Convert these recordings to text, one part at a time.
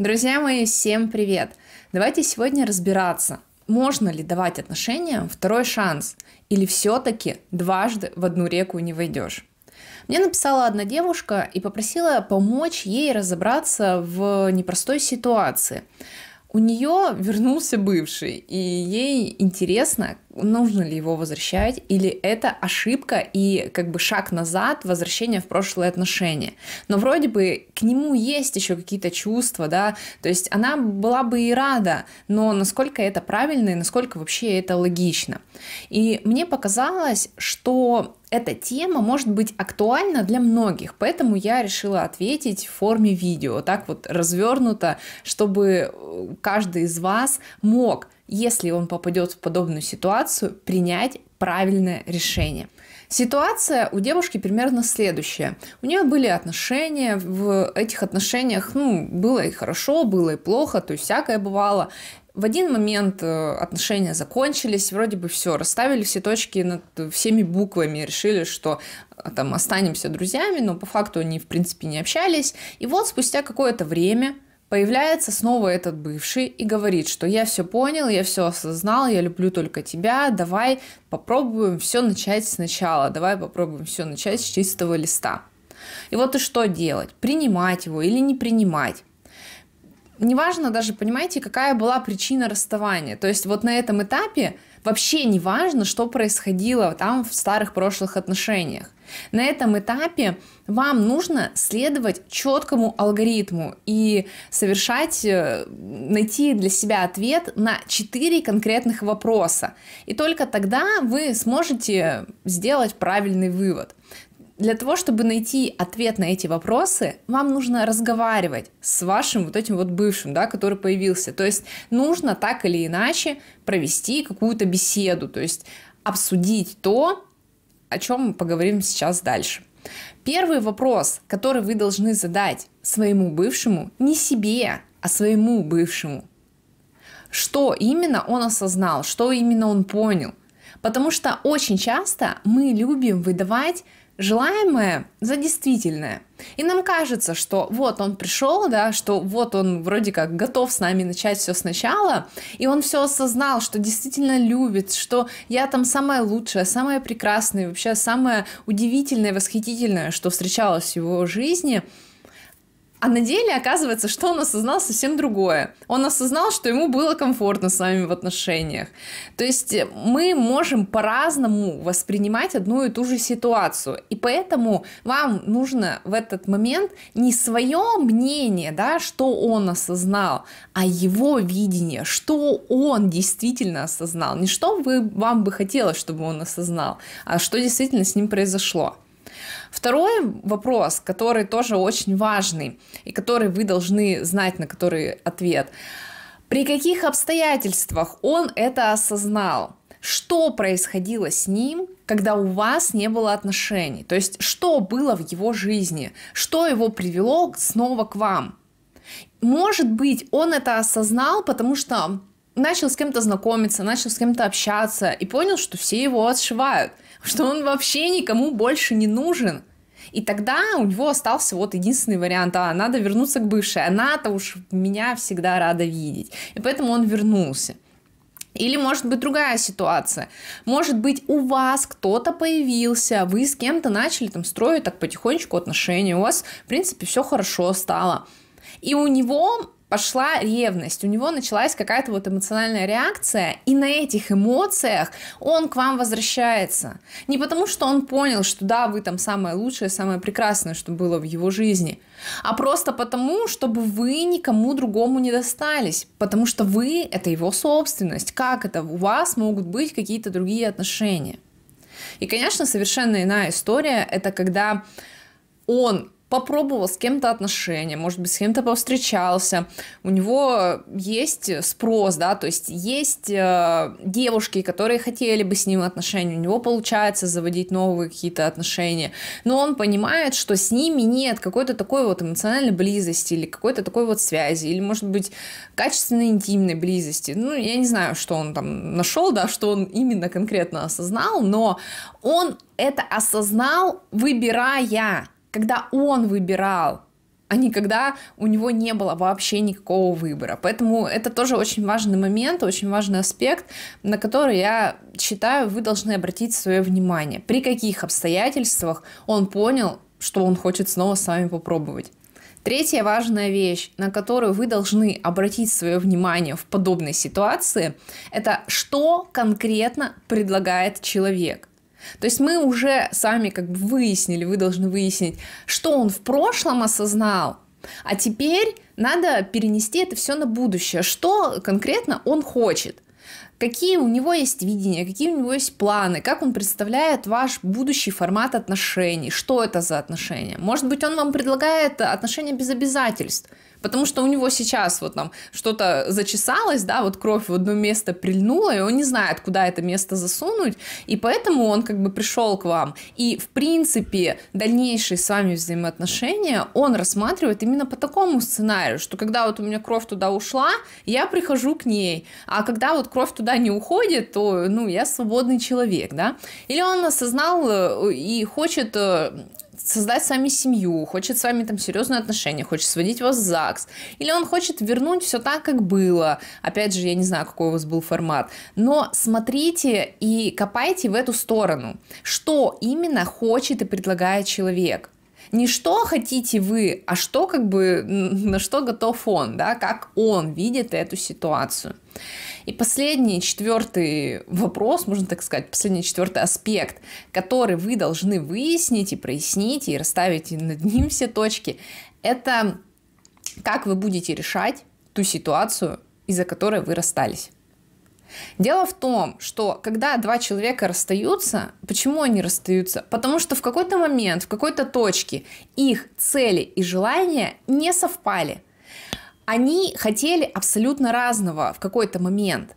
Друзья мои, всем привет! Давайте сегодня разбираться, можно ли давать отношениям второй шанс, или все-таки дважды в одну реку не войдешь. Мне написала одна девушка и попросила помочь ей разобраться в непростой ситуации. У нее вернулся бывший, и ей интересно, нужно ли его возвращать, или это ошибка и как бы шаг назад, возвращение в прошлые отношения. Но вроде бы к нему есть еще какие-то чувства, да, то есть она была бы и рада, но насколько это правильно и насколько вообще это логично. И мне показалось, что эта тема может быть актуальна для многих, поэтому я решила ответить в форме видео, так вот развернуто, чтобы э, каждый из вас мог, если он попадет в подобную ситуацию, принять правильное решение. Ситуация у девушки примерно следующая. У нее были отношения, в этих отношениях ну, было и хорошо, было и плохо, то есть всякое бывало. В один момент э, отношения закончились, вроде бы все, расставили все точки над всеми буквами, решили, что э, там останемся друзьями, но по факту они, в принципе, не общались. И вот спустя какое-то время Появляется снова этот бывший и говорит, что я все понял, я все осознал, я люблю только тебя, давай попробуем все начать сначала, давай попробуем все начать с чистого листа. И вот и что делать? Принимать его или не принимать? неважно даже, понимаете, какая была причина расставания. То есть вот на этом этапе вообще неважно что происходило там в старых прошлых отношениях. На этом этапе вам нужно следовать четкому алгоритму и совершать, э, найти для себя ответ на четыре конкретных вопроса. И только тогда вы сможете сделать правильный вывод. Для того, чтобы найти ответ на эти вопросы, вам нужно разговаривать с вашим вот этим вот бывшим, да, который появился. То есть нужно так или иначе провести какую-то беседу, то есть обсудить то, о чем мы поговорим сейчас дальше. Первый вопрос, который вы должны задать своему бывшему, не себе, а своему бывшему. Что именно он осознал, что именно он понял. Потому что очень часто мы любим выдавать желаемое за действительное. И нам кажется, что вот он пришел, да, что вот он вроде как готов с нами начать все сначала, и он все осознал, что действительно любит, что я там самая лучшая, самая прекрасная, вообще самое удивительное, восхитительное, что встречалось в его жизни – а на деле оказывается, что он осознал совсем другое. Он осознал, что ему было комфортно с вами в отношениях. То есть э, мы можем по-разному воспринимать одну и ту же ситуацию. И поэтому вам нужно в этот момент не свое мнение, да, что он осознал, а его видение, что он действительно осознал. Не что вы, вам бы хотелось, чтобы он осознал, а что действительно с ним произошло. Второй вопрос, который тоже очень важный и который вы должны знать, на который ответ. При каких обстоятельствах он это осознал? Что происходило с ним, когда у вас не было отношений? То есть, что было в его жизни? Что его привело снова к вам? Может быть, он это осознал, потому что начал с кем-то знакомиться, начал с кем-то общаться и понял, что все его отшивают – что он вообще никому больше не нужен. И тогда у него остался вот единственный вариант, а, надо вернуться к бывшей, она-то уж меня всегда рада видеть. И поэтому он вернулся. Или может быть другая ситуация. Может быть у вас кто-то появился, вы с кем-то начали там строить так потихонечку отношения, у вас в принципе все хорошо стало. И у него пошла ревность, у него началась какая-то вот эмоциональная реакция, и на этих эмоциях он к вам возвращается. Не потому, что он понял, что да, вы там самое лучшее, самое прекрасное, что было в его жизни, а просто потому, чтобы вы никому другому не достались, потому что вы — это его собственность. Как это у вас могут быть какие-то другие отношения? И, конечно, совершенно иная история — это когда он попробовал с кем-то отношения, может быть, с кем-то повстречался, у него есть спрос, да, то есть есть э, девушки, которые хотели бы с ним отношения, у него получается заводить новые какие-то отношения, но он понимает, что с ними нет какой-то такой вот эмоциональной близости или какой-то такой вот связи, или, может быть, качественной интимной близости, ну, я не знаю, что он там нашел, да, что он именно конкретно осознал, но он это осознал, выбирая когда он выбирал, а не когда у него не было вообще никакого выбора. Поэтому это тоже очень важный момент, очень важный аспект, на который я считаю, вы должны обратить свое внимание. При каких обстоятельствах он понял, что он хочет снова с вами попробовать. Третья важная вещь, на которую вы должны обратить свое внимание в подобной ситуации, это что конкретно предлагает человек. То есть мы уже сами как бы выяснили, вы должны выяснить, что он в прошлом осознал, а теперь надо перенести это все на будущее. Что конкретно он хочет? Какие у него есть видения, какие у него есть планы, как он представляет ваш будущий формат отношений, что это за отношения. Может быть, он вам предлагает отношения без обязательств – Потому что у него сейчас вот там что-то зачесалось, да, вот кровь в одно место прильнула, и он не знает, куда это место засунуть, и поэтому он как бы пришел к вам. И, в принципе, дальнейшие с вами взаимоотношения он рассматривает именно по такому сценарию, что когда вот у меня кровь туда ушла, я прихожу к ней, а когда вот кровь туда не уходит, то, ну, я свободный человек, да. Или он осознал э, и хочет э, создать с вами семью, хочет с вами там серьезные отношения, хочет сводить вас в ЗАГС, или он хочет вернуть все так, как было. Опять же, я не знаю, какой у вас был формат, но смотрите и копайте в эту сторону, что именно хочет и предлагает человек не что хотите вы, а что как бы, на что готов он, да, как он видит эту ситуацию. И последний, четвертый вопрос, можно так сказать, последний четвертый аспект, который вы должны выяснить и прояснить, и расставить над ним все точки, это как вы будете решать ту ситуацию, из-за которой вы расстались. Дело в том, что когда два человека расстаются, почему они расстаются? Потому что в какой-то момент, в какой-то точке их цели и желания не совпали. Они хотели абсолютно разного в какой-то момент.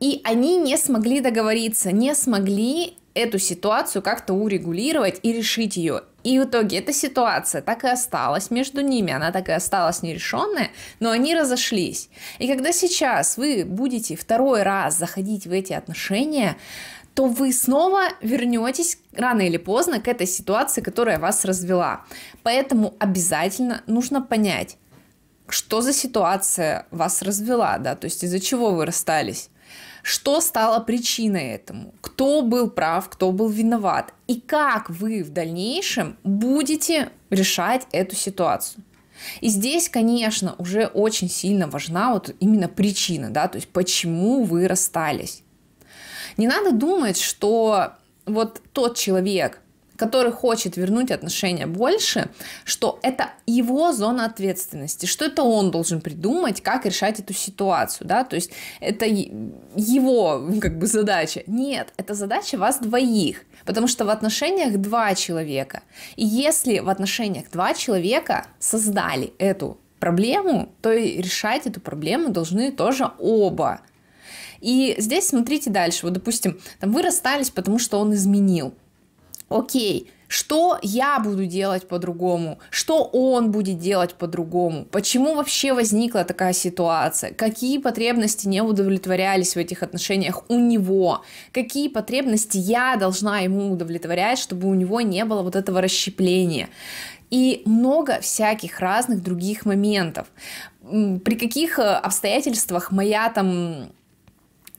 И они не смогли договориться, не смогли эту ситуацию как-то урегулировать и решить ее. И в итоге эта ситуация так и осталась между ними, она так и осталась нерешенная, но они разошлись. И когда сейчас вы будете второй раз заходить в эти отношения, то вы снова вернетесь рано или поздно к этой ситуации, которая вас развела. Поэтому обязательно нужно понять, что за ситуация вас развела, да, то есть из-за чего вы расстались. Что стало причиной этому? Кто был прав, кто был виноват? И как вы в дальнейшем будете решать эту ситуацию? И здесь, конечно, уже очень сильно важна вот именно причина, да, то есть почему вы расстались. Не надо думать, что вот тот человек, который хочет вернуть отношения больше, что это его зона ответственности, что это он должен придумать, как решать эту ситуацию, да, то есть это его как бы задача. Нет, это задача вас двоих, потому что в отношениях два человека. И если в отношениях два человека создали эту проблему, то и решать эту проблему должны тоже оба. И здесь смотрите дальше. Вот, допустим, там вы расстались, потому что он изменил окей, что я буду делать по-другому, что он будет делать по-другому, почему вообще возникла такая ситуация, какие потребности не удовлетворялись в этих отношениях у него, какие потребности я должна ему удовлетворять, чтобы у него не было вот этого расщепления. И много всяких разных других моментов. При каких э, обстоятельствах моя там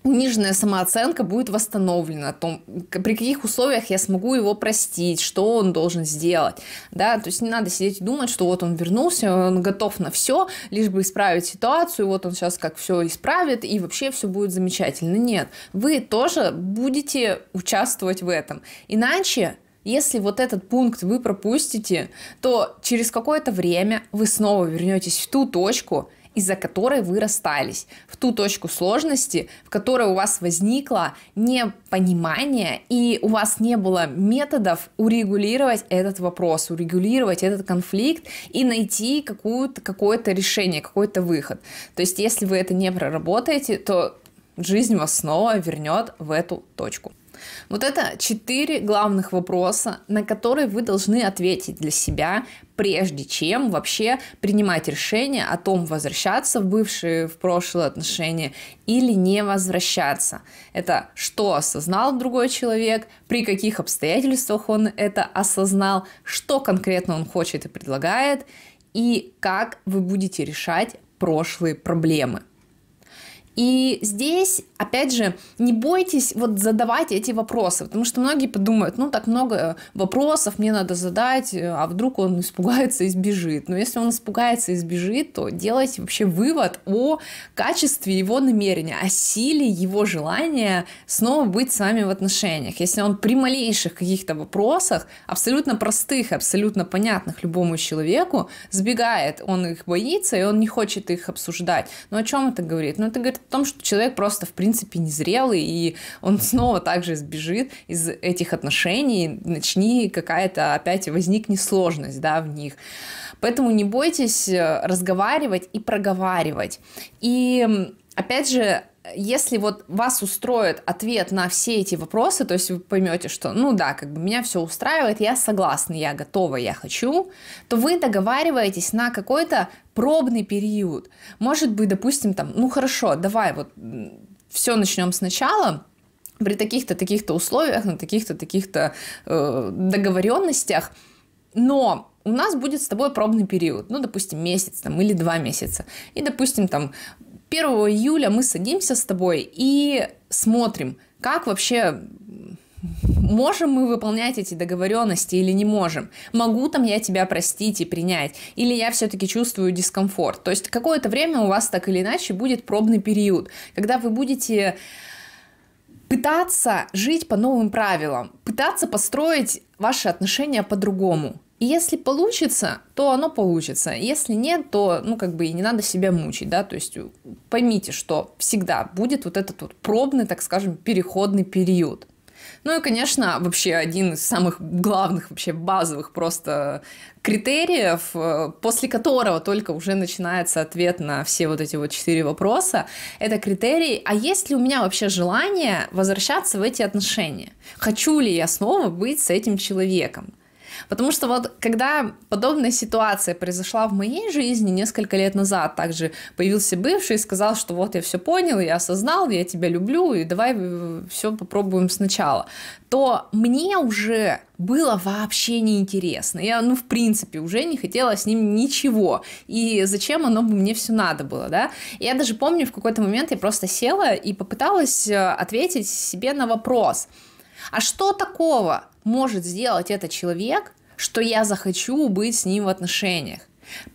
униженная самооценка будет восстановлена, о при каких условиях я смогу его простить, что он должен сделать, да, то есть не надо сидеть и думать, что вот он вернулся, он готов на все, лишь бы исправить ситуацию, вот он сейчас как все исправит, и вообще все будет замечательно, нет, вы тоже будете участвовать в этом, иначе если вот этот пункт вы пропустите, то через какое-то время вы снова вернетесь в ту точку, из-за которой вы расстались, в ту точку сложности, в которой у вас возникло непонимание и у вас не было методов урегулировать этот вопрос, урегулировать этот конфликт и найти какую-то, какое-то решение, какой-то выход. То есть если вы это не проработаете, то жизнь вас снова вернет в эту точку. Вот это четыре главных вопроса, на которые вы должны ответить для себя, прежде чем вообще принимать решение о том, возвращаться в бывшие, в прошлые отношения или не возвращаться. Это что осознал другой человек, при каких обстоятельствах он это осознал, что конкретно он хочет и предлагает, и как вы будете решать прошлые проблемы. И здесь, опять же, не бойтесь вот задавать эти вопросы, потому что многие подумают, ну так много э, вопросов мне надо задать, э, а вдруг он испугается и сбежит. Но если он испугается и сбежит, то делайте вообще вывод о качестве его намерения, о силе его желания снова быть с вами в отношениях. Если он при малейших каких-то вопросах, абсолютно простых, абсолютно понятных любому человеку, сбегает, он их боится и он не хочет их обсуждать. Но ну, о чем это говорит? Ну это говорит о том, что человек просто, в принципе, незрелый, и он снова также сбежит из этих отношений, начни какая-то опять возникнет сложность, да, в них. Поэтому не бойтесь э, разговаривать и проговаривать. И опять же, если вот вас устроит ответ на все эти вопросы, то есть вы поймете, что, ну да, как бы меня все устраивает, я согласна, я готова, я хочу, то вы договариваетесь на какой-то пробный период. Может быть, допустим, там, ну хорошо, давай вот все начнем сначала, при таких-то, таких-то условиях, на таких-то, таких-то э, договоренностях, но у нас будет с тобой пробный период, ну, допустим, месяц там, или два месяца. И, допустим, там 1 июля мы садимся с тобой и смотрим, как вообще можем мы выполнять эти договоренности или не можем, могу там я тебя простить и принять, или я все-таки чувствую дискомфорт. То есть какое-то время у вас так или иначе будет пробный период, когда вы будете пытаться жить по новым правилам, пытаться построить ваши отношения по-другому. И если получится, то оно получится. Если нет, то, ну, как бы и не надо себя мучить, да, то есть э, поймите, что всегда будет вот этот вот пробный, так скажем, переходный период. Ну и, конечно, вообще один из самых главных, вообще базовых просто критериев, э, после которого только уже начинается ответ на все вот эти вот четыре вопроса, это критерий, а есть ли у меня вообще желание возвращаться в эти отношения? Хочу ли я снова быть с этим человеком? Потому что вот когда подобная ситуация произошла в моей жизни несколько лет назад, также появился бывший и сказал, что вот я все понял, я осознал, я тебя люблю, и давай э, все попробуем сначала, то мне уже было вообще неинтересно. Я, ну, в принципе, уже не хотела с ним ничего. И зачем оно бы мне все надо было, да? Я даже помню, в какой-то момент я просто села и попыталась э, ответить себе на вопрос. А что такого? может сделать этот человек, что я захочу быть с ним в отношениях?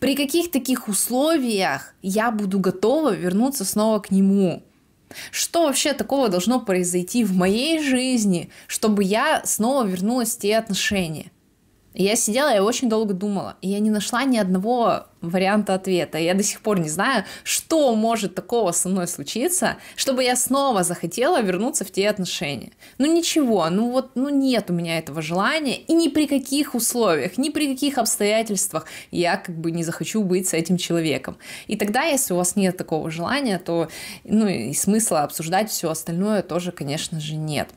При каких таких условиях я буду готова вернуться снова к нему? Что вообще такого должно произойти в моей жизни, чтобы я снова вернулась в те отношения? Я сидела и очень долго думала, и я не нашла ни одного варианта ответа. Я до сих пор не знаю, что может такого со мной случиться, чтобы я снова захотела вернуться в те отношения. Ну ничего, ну вот, ну нет у меня этого желания, и ни при каких условиях, ни при каких обстоятельствах я как бы не захочу быть с этим человеком. И тогда, если у вас нет такого желания, то, ну и смысла обсуждать все остальное тоже, конечно же, нет.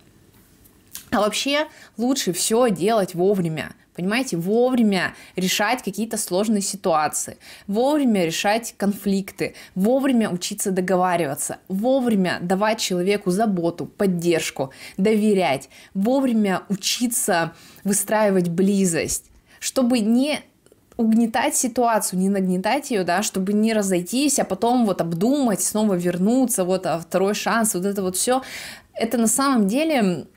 А вообще лучше все делать вовремя. Понимаете, вовремя решать какие-то сложные ситуации, вовремя решать конфликты, вовремя учиться договариваться, вовремя давать человеку заботу, поддержку, доверять, вовремя учиться выстраивать близость, чтобы не угнетать ситуацию, не нагнетать ее, да, чтобы не разойтись, а потом вот обдумать, снова вернуться, вот а второй шанс, вот это вот все. Это на самом деле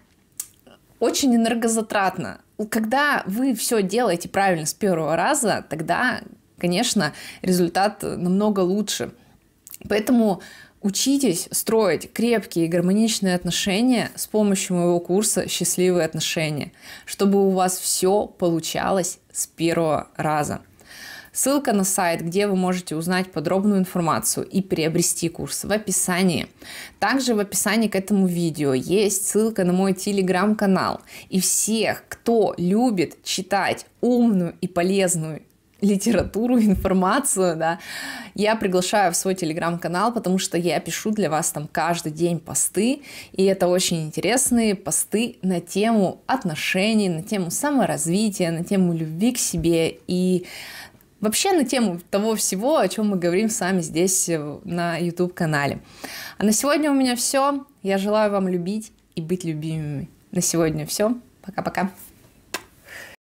очень энергозатратно. Когда вы все делаете правильно с первого раза, тогда, конечно, результат намного лучше. Поэтому учитесь строить крепкие и гармоничные отношения с помощью моего курса «Счастливые отношения», чтобы у вас все получалось с первого раза. Ссылка на сайт, где вы можете узнать подробную информацию и приобрести курс в описании. Также в описании к этому видео есть ссылка на мой телеграм-канал. И всех, кто любит читать умную и полезную литературу, информацию, да, я приглашаю в свой телеграм-канал, потому что я пишу для вас там каждый день посты, и это очень интересные посты на тему отношений, на тему саморазвития, на тему любви к себе и Вообще на тему того всего, о чем мы говорим сами здесь э, на YouTube-канале. А на сегодня у меня все. Я желаю вам любить и быть любимыми. На сегодня все. Пока-пока.